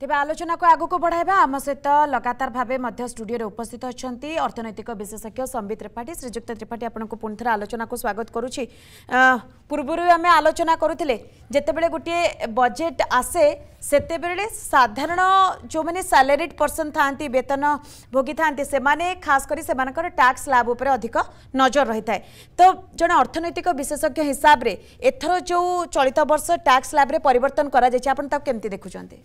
ତେବେ ଆଲୋଚନାକୁ ଆଗକୁ ବଢ଼ାଇବା ଆମ ସହିତ ଲଗାତାର ଭାବେ ମଧ୍ୟ ଷ୍ଟୁଡିଓରେ ଉପସ୍ଥିତ ଅଛନ୍ତି ଅର୍ଥନୈତିକ ବିଶେଷଜ୍ଞ ସମ୍ବିତ ତ୍ରିପାଠୀ ଶ୍ରୀଯୁକ୍ତ ତ୍ରିପାଠୀ ଆପଣଙ୍କୁ ପୁଣି ଥରେ ଆଲୋଚନାକୁ ସ୍ୱାଗତ କରୁଛି ପୂର୍ବରୁ ଆମେ ଆଲୋଚନା କରୁଥିଲେ ଯେତେବେଳେ ଗୋଟିଏ ବଜେଟ୍ ଆସେ ସେତେବେଳେ ସାଧାରଣ ଯେଉଁମାନେ ସାଲାରିଡ୍ ପର୍ସନ୍ ଥାଆନ୍ତି ବେତନ ଭୋଗିଥାନ୍ତି ସେମାନେ ଖାସ୍ କରି ସେମାନଙ୍କର ଟ୍ୟାକ୍ସ ଲାଭ ଉପରେ ଅଧିକ ନଜର ରହିଥାଏ ତ ଜଣେ ଅର୍ଥନୈତିକ ବିଶେଷଜ୍ଞ ହିସାବରେ ଏଥର ଯେଉଁ ଚଳିତ ବର୍ଷ ଟ୍ୟାକ୍ସ ଲାଭରେ ପରିବର୍ତ୍ତନ କରାଯାଇଛି ଆପଣ ତାକୁ କେମିତି ଦେଖୁଛନ୍ତି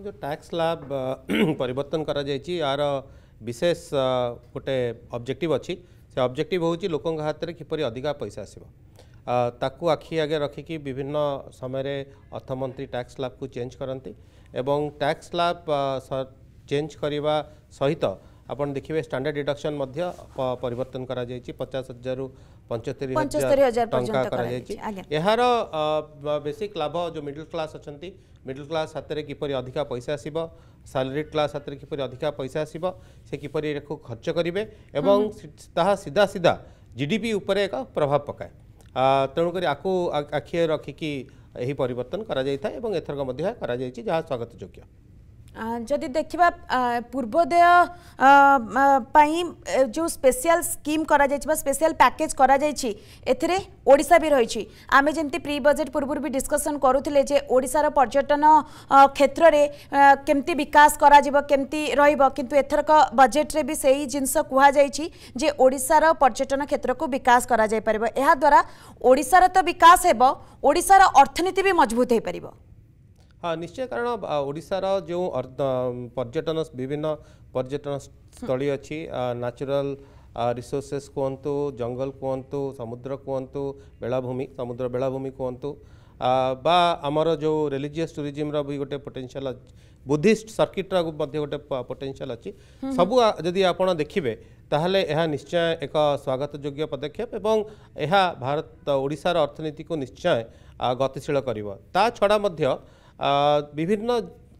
जो टैक्स लाभ uh, परिवर्तन करा जाइछि यार विशेष गोटे ऑब्जेक्टिव अछि से ऑब्जेक्टिव होउछि लोकंग हाथ रे किपरि अधिका पैसा आसीबो ताकू आखि आगे रखिकी विभिन्न समय रे अर्थमंत्री टैक्स लाभ को चेंज करंती एवं टैक्स लाभ चेंज करवा सहित आपण देखिए स्टैंडर्ड डिडक्शन मध्य परिवर्तन करा 50000 रु 75000 टंका करा जाइछि बेसिक लाभ जो मिडिल क्लास अछंती ମିଡିଲ୍ କ୍ଲାସ୍ ହାତରେ କିପରି ଅଧିକା ପଇସା ଆସିବ ସାଲାରିଡ୍ କ୍ଲାସ୍ ହାତରେ କିପରି ଅଧିକା ପଇସା ଆସିବ ସେ କିପରି ଏହାକୁ ଖର୍ଚ୍ଚ କରିବେ ଏବଂ ତାହା ସିଧା ସିଧା ଜିଡିପି ଉପରେ ଏକ ପ୍ରଭାବ ପକାଏ ତେଣୁକରି ଆକୁ ଆଖିରେ ରଖିକି ଏହି ପରିବର୍ତ୍ତନ କରାଯାଇଥାଏ ଏବଂ ଏଥରକ ମଧ୍ୟ କରାଯାଇଛି ଯାହା ସ୍ୱାଗତଯୋଗ୍ୟ ଯଦି ଦେଖିବା ପୂର୍ବୋଦୟ ପାଇଁ ଯେଉଁ ସ୍ପେଶିଆଲ ସ୍କିମ୍ କରାଯାଇଛି ବା ସ୍ପେଶିଆଲ ପ୍ୟାକେଜ୍ କରାଯାଇଛି ଏଥିରେ ଓଡ଼ିଶା ବି ରହିଛି ଆମେ ଯେମିତି ପ୍ରି ବଜେଟ୍ ପୂର୍ବରୁ ବି ଡିସ୍କସନ୍ କରୁଥିଲେ ଯେ ଓଡ଼ିଶାର ପର୍ଯ୍ୟଟନ କ୍ଷେତ୍ରରେ କେମିତି ବିକାଶ କରାଯିବ କେମିତି ରହିବ କିନ୍ତୁ ଏଥରକ ବଜେଟ୍ରେ ବି ସେଇ ଜିନିଷ କୁହାଯାଇଛି ଯେ ଓଡ଼ିଶାର ପର୍ଯ୍ୟଟନ କ୍ଷେତ୍ରକୁ ବିକାଶ କରାଯାଇପାରିବ ଏହାଦ୍ୱାରା ଓଡ଼ିଶାର ତ ବିକାଶ ହେବ ଓଡ଼ିଶାର ଅର୍ଥନୀତି ବି ମଜବୁତ ହୋଇପାରିବ ହଁ ନିଶ୍ଚୟ କାରଣ ଓଡ଼ିଶାର ଯେଉଁ ପର୍ଯ୍ୟଟନ ବିଭିନ୍ନ ପର୍ଯ୍ୟଟନ ସ୍ଥଳୀ ଅଛି ନ୍ୟାଚୁରାଲ ରିସୋର୍ସେସ୍ କୁହନ୍ତୁ ଜଙ୍ଗଲ କୁହନ୍ତୁ ସମୁଦ୍ର କୁହନ୍ତୁ ବେଳାଭୂମି ସମୁଦ୍ର ବେଳାଭୂମି କୁହନ୍ତୁ ବା ଆମର ଯେଉଁ ରିଲିଜିୟସ୍ ଟୁରିଜିମ୍ର ବି ଗୋଟେ ପୋଟେନ୍ସିଆଲ୍ ଅଛି ବୁଦ୍ଧିଷ୍ଟ ସର୍କିଟ୍ର ମଧ୍ୟ ଗୋଟେ ପୋଟେନ୍ସିଆଲ୍ ଅଛି ସବୁ ଯଦି ଆପଣ ଦେଖିବେ ତାହେଲେ ଏହା ନିଶ୍ଚୟ ଏକ ସ୍ୱାଗତ ଯୋଗ୍ୟ ପଦକ୍ଷେପ ଏବଂ ଏହା ଭାରତ ଓଡ଼ିଶାର ଅର୍ଥନୀତିକୁ ନିଶ୍ଚୟ ଗତିଶୀଳ କରିବ ତା ଛଡ଼ା ମଧ୍ୟ विभिन्न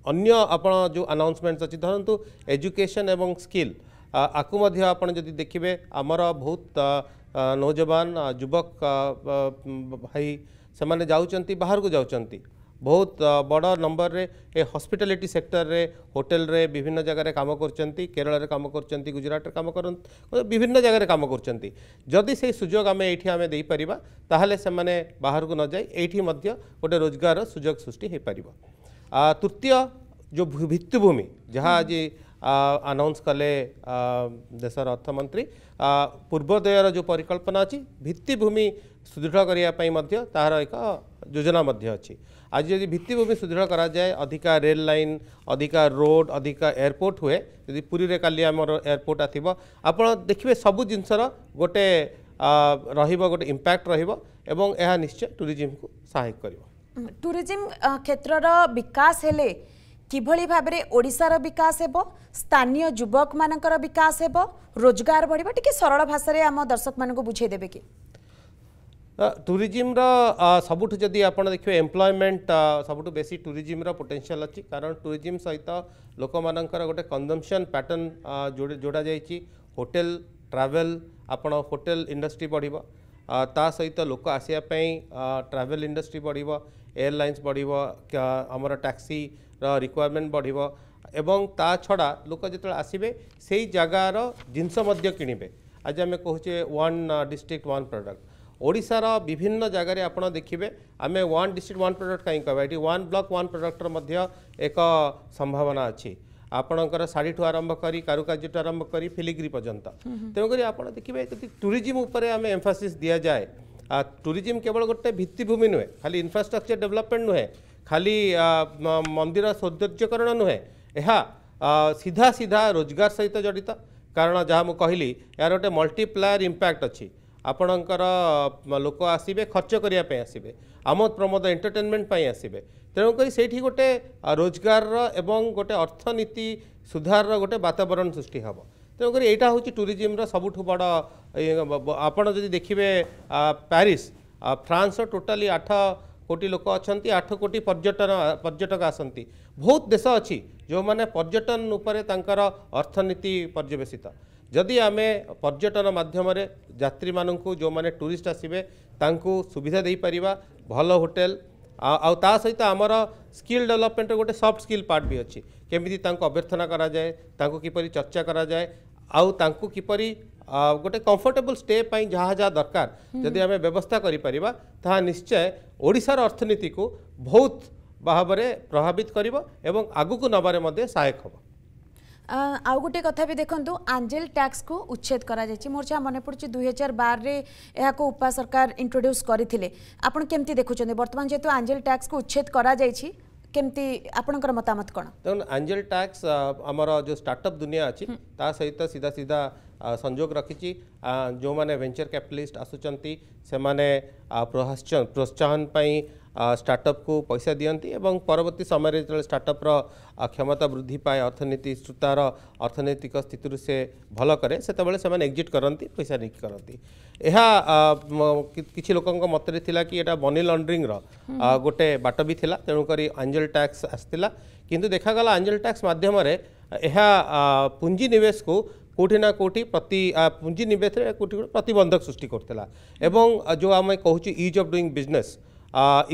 अन्य आप जो अनाउंसमेंट्स अच्छी धरतु एजुकेशन एवं स्किल आपत देखिए आमर बहुत नौजवान युवक भाई से बाहर को जा ବହୁତ ବଡ଼ ନମ୍ବରରେ ଏ ହସ୍ପିଟାଲିଟି ସେକ୍ଟରରେ ହୋଟେଲରେ ବିଭିନ୍ନ ଜାଗାରେ କାମ କରୁଛନ୍ତି କେରଳରେ କାମ କରୁଛନ୍ତି ଗୁଜରାଟରେ କାମ କରନ୍ତି ବିଭିନ୍ନ ଜାଗାରେ କାମ କରୁଛନ୍ତି ଯଦି ସେଇ ସୁଯୋଗ ଆମେ ଏଇଠି ଆମେ ଦେଇପାରିବା ତାହେଲେ ସେମାନେ ବାହାରକୁ ନ ଯାଇ ଏଇଠି ମଧ୍ୟ ଗୋଟେ ରୋଜଗାରର ସୁଯୋଗ ସୃଷ୍ଟି ହୋଇପାରିବ ତୃତୀୟ ଯେଉଁ ଭିତ୍ତିଭୂମି ଯାହା ଆଜି ଆନାଉନ୍ସ କଲେ ଦେଶର ଅର୍ଥମନ୍ତ୍ରୀ ପୂର୍ବୋଦୟର ଯେଉଁ ପରିକଳ୍ପନା ଅଛି ଭିତ୍ତିଭୂମି ସୁଦୃଢ଼ କରିବା ପାଇଁ ମଧ୍ୟ ତାହାର ଏକ ଯୋଜନା ମଧ୍ୟ ଅଛି ଆଜି ଯଦି ଭିତ୍ତିଭୂମି ସୁଦୃଢ଼ କରାଯାଏ ଅଧିକା ରେଲ୍ ଲାଇନ୍ ଅଧିକା ରୋଡ଼ ଅଧିକା ଏୟାରପୋର୍ଟ ହୁଏ ଯଦି ପୁରୀରେ କାଲି ଆମର ଏୟାରପୋର୍ଟ ଆସିବ ଆପଣ ଦେଖିବେ ସବୁ ଜିନିଷର ଗୋଟେ ରହିବ ଗୋଟେ ଇମ୍ପାକ୍ଟ ରହିବ ଏବଂ ଏହା ନିଶ୍ଚୟ ଟୁରିଜିମ୍କୁ ସହାୟକ କରିବ ଟୁରିଜିମ୍ କ୍ଷେତ୍ରର ବିକାଶ ହେଲେ কিভাবে ভাবে ওড়শার বিকাশ হব স্থানীয় যুবক মানকর বিকাশ হব রোজগার বড় টিকি সরল ভাষায় আমার দর্শক মানুষ বুঝাই দেবে কি ଟୁରିଜିମ୍ର ସବୁଠୁ ଯଦି ଆପଣ ଦେଖିବେ ଏମ୍ପ୍ଲୟମେଣ୍ଟ ସବୁଠୁ ବେଶୀ ଟୁରିଜିମ୍ର ପୋଟେନ୍ସିଆଲ୍ ଅଛି କାରଣ ଟୁରିଜିମ୍ ସହିତ ଲୋକମାନଙ୍କର ଗୋଟେ କନଜମ୍ପସନ୍ ପ୍ୟାଟର୍ନ ଯୋଡ଼ା ଯାଇଛି ହୋଟେଲ ଟ୍ରାଭେଲ୍ ଆପଣ ହୋଟେଲ ଇଣ୍ଡଷ୍ଟ୍ରି ବଢ଼ିବ ତା ସହିତ ଲୋକ ଆସିବା ପାଇଁ ଟ୍ରାଭେଲ୍ ଇଣ୍ଡଷ୍ଟ୍ରି ବଢ଼ିବ ଏୟାରଲାଇନ୍ସ ବଢ଼ିବ ଆମର ଟ୍ୟାକ୍ସିର ରିକ୍ୱାରମେଣ୍ଟ ବଢ଼ିବ ଏବଂ ତା ଛଡ଼ା ଲୋକ ଯେତେବେଳେ ଆସିବେ ସେଇ ଜାଗାର ଜିନିଷ ମଧ୍ୟ କିଣିବେ ଆଜି ଆମେ କହୁଛେ ୱାନ୍ ଡିଷ୍ଟ୍ରିକ୍ଟ ୱାନ୍ ପ୍ରଡ଼କ୍ଟ ଓଡ଼ିଶାର ବିଭିନ୍ନ ଜାଗାରେ ଆପଣ ଦେଖିବେ ଆମେ ୱାନ୍ ଡିଷ୍ଟ୍ରିକ୍ଟ ୱାନ୍ ପ୍ରଡ଼କ୍ଟ କାହିଁକି କହିବା ଏଠି ୱାନ୍ ବ୍ଲକ୍ ୱାନ୍ ପ୍ରଡ଼କ୍ଟର ମଧ୍ୟ ଏକ ସମ୍ଭାବନା ଅଛି ଆପଣଙ୍କର ଶାଢ଼ୀଠୁ ଆରମ୍ଭ କରି କାରୁକାର୍ଯ୍ୟଠୁ ଆରମ୍ଭ କରି ଫିଲିଗ୍ରି ପର୍ଯ୍ୟନ୍ତ ତେଣୁକରି ଆପଣ ଦେଖିବେ ଯଦି ଟୁରିଜିମ୍ ଉପରେ ଆମେ ଏମ୍ଫାସିସ୍ ଦିଆଯାଏ ଟୁରିଜିମ୍ କେବଳ ଗୋଟେ ଭିତ୍ତିଭୂମି ନୁହେଁ ଖାଲି ଇନଫ୍ରାଷ୍ଟ୍ରକ୍ଚର ଡେଭଲପମେଣ୍ଟ ନୁହେଁ ଖାଲି ମନ୍ଦିର ସୌନ୍ଦର୍ଯ୍ୟକରଣ ନୁହେଁ ଏହା ସିଧା ସିଧା ରୋଜଗାର ସହିତ ଜଡ଼ିତ କାରଣ ଯାହା ମୁଁ କହିଲି ଏହାର ଗୋଟେ ମଲ୍ଟିପ୍ଲାୟର ଇମ୍ପ୍ୟାକ୍ଟ ଅଛି ଆପଣଙ୍କର ଲୋକ ଆସିବେ ଖର୍ଚ୍ଚ କରିବା ପାଇଁ ଆସିବେ ଆମୋଦ ପ୍ରମୋଦ ଏଣ୍ଟରଟେନମେଣ୍ଟ ପାଇଁ ଆସିବେ ତେଣୁକରି ସେଇଠି ଗୋଟେ ରୋଜଗାରର ଏବଂ ଗୋଟେ ଅର୍ଥନୀତି ସୁଧାରର ଗୋଟେ ବାତାବରଣ ସୃଷ୍ଟି ହେବ ତେଣୁକରି ଏଇଟା ହେଉଛି ଟୁରିଜିମ୍ର ସବୁଠୁ ବଡ଼ ଆପଣ ଯଦି ଦେଖିବେ ପ୍ୟାରିସ୍ ଫ୍ରାନ୍ସର ଟୋଟାଲି ଆଠ କୋଟି ଲୋକ ଅଛନ୍ତି ଆଠ କୋଟି ପର୍ଯ୍ୟଟନ ପର୍ଯ୍ୟଟକ ଆସନ୍ତି ବହୁତ ଦେଶ ଅଛି ଯେଉଁମାନେ ପର୍ଯ୍ୟଟନ ଉପରେ ତାଙ୍କର ଅର୍ଥନୀତି ପର୍ଯ୍ୟବେସିତ ଯଦି ଆମେ ପର୍ଯ୍ୟଟନ ମାଧ୍ୟମରେ ଯାତ୍ରୀମାନଙ୍କୁ ଯେଉଁମାନେ ଟୁରିଷ୍ଟ ଆସିବେ ତାଙ୍କୁ ସୁବିଧା ଦେଇପାରିବା ଭଲ ହୋଟେଲ ଆଉ ତା ସହିତ ଆମର ସ୍କିଲ୍ ଡେଭଲପମେଣ୍ଟର ଗୋଟେ ସଫ୍ଟ ସ୍କିଲ୍ ପାର୍ଟ ବି ଅଛି କେମିତି ତାଙ୍କୁ ଅଭ୍ୟର୍ଥନା କରାଯାଏ ତାଙ୍କୁ କିପରି ଚର୍ଚ୍ଚା କରାଯାଏ ଆଉ ତାଙ୍କୁ କିପରି ଗୋଟେ କମ୍ଫର୍ଟେବୁଲ୍ ଷ୍ଟେ ପାଇଁ ଯାହା ଯାହା ଦରକାର ଯଦି ଆମେ ବ୍ୟବସ୍ଥା କରିପାରିବା ତାହା ନିଶ୍ଚୟ ଓଡ଼ିଶାର ଅର୍ଥନୀତିକୁ ବହୁତ ଭାବରେ ପ୍ରଭାବିତ କରିବ ଏବଂ ଆଗକୁ ନେବାରେ ମଧ୍ୟ ସହାୟକ ହେବ আউ গোটে কথা বি দেখুন আঞ্জেল ট্যাক্স কু উচ্ছেদ করা যাই মোর যা মনে পড়ছে দুই হাজার বারে এখন উপা সরকার ইন্ট্রোড্যুস করে আপনার কেমতি দেখুছেন বর্তমান যেহেতু আঞ্জেল ট্যাক্স কু উচ্ছেদ করা যাই কেমতি আপনার মতামত কোণ দেখুন আঞ্জেল ট্যাক্স আমার যে স্টার্টঅপ দুনিয়া আছে তা সহিত সিধা সিধা संजोग रखी जो मैंने वेचर कैपिटालीस्ट आसने प्रोत्साहन स्टार्टअप को पैसा दिखती और परवर्त समय जो स्टार्टअप्र क्षमता वृद्धि पाए अर्थनीति सुतार अर्थनैतिक स्थित से भल कैसे से एक्जिट करती पैसा नहीं करती कि लोक मत कि मनी लंड्रिंग रोटे बाट भी था तेणुक आंजेल टैक्स आसला कि देखाला आंजल टैक्स मध्यम यह पुंजी नवेश कौटिना कौटि प्रति पुंजी नवेश प्रतबंधक सृष्टि कर जो आम कहूँ ease of doing business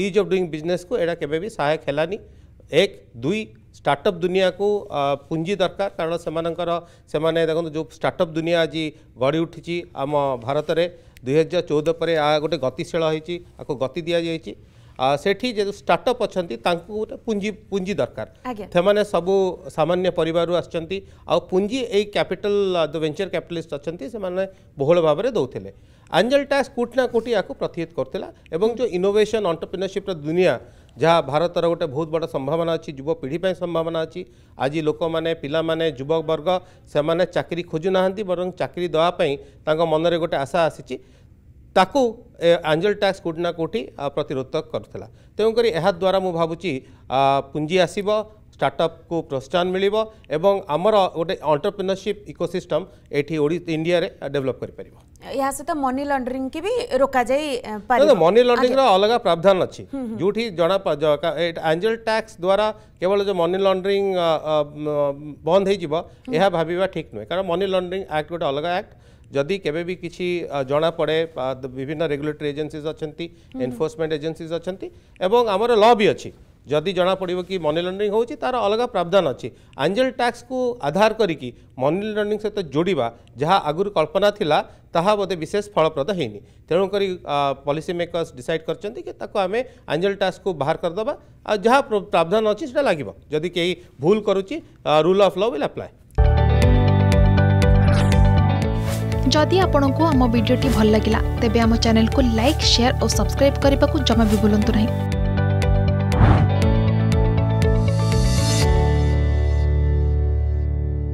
ease of doing business को यहाँ के सहायक है एक दुई स्टार्टअप दुनिया को पुंजी दरकार कारण से देखते जो स्टार्टअप दुनिया आज गढ़ी उठी आम भारत दुई हजार चौदह पर गोटे गतिशील होती गति दि जाइए से स्टार्टअप अच्छा गोटे पुंजी पुंजी दरकार से मैंने सबू सामान्य पर आंजी ये कैपिटल वेचर कैपिटालिस्ट अच्छा से बहुत भाव में दौले आंजेल टैक्स कोटिना कोटी या प्रतिहित करता जो इनोवेशन अंटरप्रिनरसीप्र दुनिया जहाँ भारत गोटे बहुत बड़ा संभावना अच्छी जुवपीढ़ी संभावना अच्छी आज लोक मैंने पिला मैंने युवक वर्ग से चाकरी खोजुना बर चाकरी दवापाई मनरे गोटे आशा आसी ତାକୁ ଆଞ୍ଜେଲ ଟ୍ୟାକ୍ସ କେଉଁଠି ନା କେଉଁଠି ପ୍ରତିରୋଧ କରୁଥିଲା ତେଣୁକରି ଏହାଦ୍ୱାରା ମୁଁ ଭାବୁଛି ପୁଞ୍ଜି ଆସିବ ଷ୍ଟାର୍ଟଅପ୍କୁ ପ୍ରୋତ୍ସାହନ ମିଳିବ ଏବଂ ଆମର ଗୋଟେ ଅଣ୍ଟରପ୍ରିନରସିପ୍ ଇକୋସିଷ୍ଟମ୍ ଏଠି ଇଣ୍ଡିଆରେ ଡେଭଲପ୍ କରିପାରିବ ଏହା ସହିତ ମନି ଲଣ୍ଡରିଂ କି ବି ରୋକାଯାଇ ମନି ଲଣ୍ଡରିଂର ଅଲଗା ପ୍ରାବଧାନ ଅଛି ଯେଉଁଠି ଜଣା ଆଞ୍ଜେଲ ଟ୍ୟାକ୍ସ ଦ୍ୱାରା କେବଳ ଯେଉଁ ମନି ଲଣ୍ଡରିଂ ବନ୍ଦ ହୋଇଯିବ ଏହା ଭାବିବା ଠିକ୍ ନୁହେଁ କାରଣ ମନି ଲଣ୍ଡରିଂ ଆକ୍ଟ ଗୋଟେ ଅଲଗା ଆକ୍ଟ ଯଦି କେବେ ବି କିଛି ଜଣାପଡ଼େ ବିଭିନ୍ନ ରେଗୁଲେଟରୀ ଏଜେନ୍ସିଜ୍ ଅଛନ୍ତି ଏନଫୋର୍ସମେଣ୍ଟ ଏଜେନ୍ସିଜ୍ ଅଛନ୍ତି ଏବଂ ଆମର ଲ ବି ଅଛି जदि जना पड़ो कि मनी लंड्रिंग हो रहा अलग प्रावधान अच्छी आंजेल टैक्स को आधार करी मनी लंड्रिंग सहित जोड़ा जहाँ आगुरी कल्पना था बोधे विशेष फलप्रद होनी तेणुक पलिसी मेकर्स डिसाइड करें आंजेल टैक्स को बाहर करदे जहाँ प्रावधान अच्छे से लगे जदि कई भूल कर रूल अफ लव विप्लाय जदि आपण को आम भिडी भल लगा तेब चैनल को लाइक सेयार और सब्सक्राइब करने को जमा भी बुलां नहीं